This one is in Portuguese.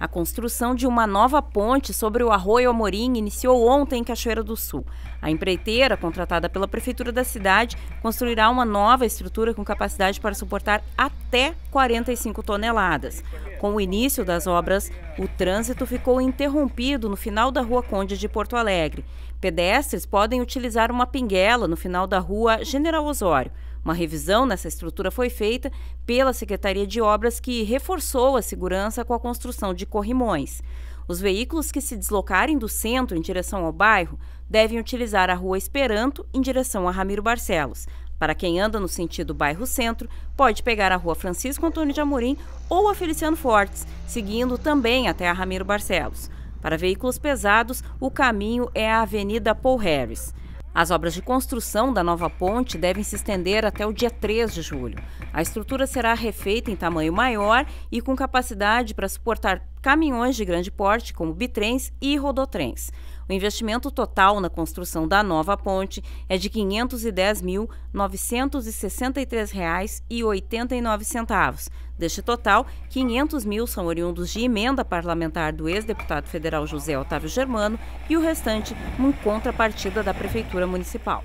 A construção de uma nova ponte sobre o Arroio Amorim iniciou ontem em Cachoeira do Sul. A empreiteira, contratada pela prefeitura da cidade, construirá uma nova estrutura com capacidade para suportar até 45 toneladas. Com o início das obras, o trânsito ficou interrompido no final da Rua Conde de Porto Alegre. Pedestres podem utilizar uma pinguela no final da Rua General Osório. Uma revisão nessa estrutura foi feita pela Secretaria de Obras, que reforçou a segurança com a construção de corrimões. Os veículos que se deslocarem do centro em direção ao bairro devem utilizar a Rua Esperanto em direção a Ramiro Barcelos. Para quem anda no sentido bairro-centro, pode pegar a Rua Francisco Antônio de Amorim ou a Feliciano Fortes, seguindo também até a Ramiro Barcelos. Para veículos pesados, o caminho é a Avenida Paul Harris. As obras de construção da nova ponte devem se estender até o dia 3 de julho. A estrutura será refeita em tamanho maior e com capacidade para suportar caminhões de grande porte, como bitrens e rodotrens. O investimento total na construção da nova ponte é de R$ 510.963,89. Deste total, 500 mil são oriundos de emenda parlamentar do ex-deputado federal José Otávio Germano e o restante, uma contrapartida da Prefeitura Municipal.